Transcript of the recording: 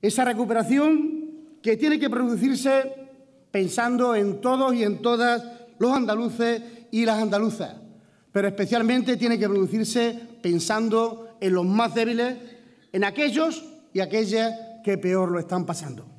Esa recuperación que tiene que producirse pensando en todos y en todas los andaluces y las andaluzas, pero especialmente tiene que producirse pensando en los más débiles, en aquellos y aquellas que peor lo están pasando.